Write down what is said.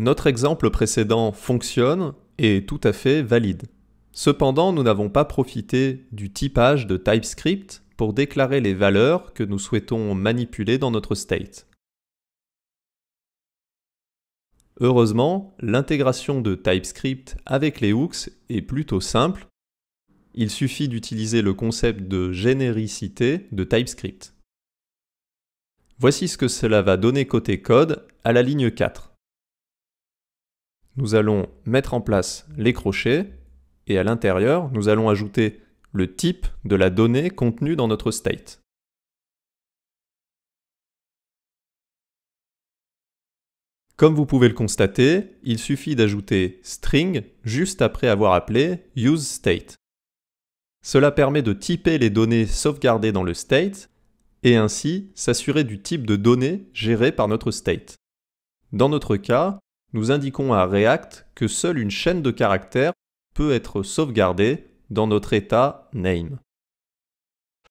Notre exemple précédent fonctionne et est tout à fait valide. Cependant, nous n'avons pas profité du typage de TypeScript pour déclarer les valeurs que nous souhaitons manipuler dans notre state. Heureusement, l'intégration de TypeScript avec les hooks est plutôt simple. Il suffit d'utiliser le concept de généricité de TypeScript. Voici ce que cela va donner côté code à la ligne 4 nous allons mettre en place les crochets et à l'intérieur, nous allons ajouter le type de la donnée contenue dans notre state. Comme vous pouvez le constater, il suffit d'ajouter string juste après avoir appelé useState. Cela permet de typer les données sauvegardées dans le state et ainsi s'assurer du type de données gérées par notre state. Dans notre cas, nous indiquons à React que seule une chaîne de caractères peut être sauvegardée dans notre état name.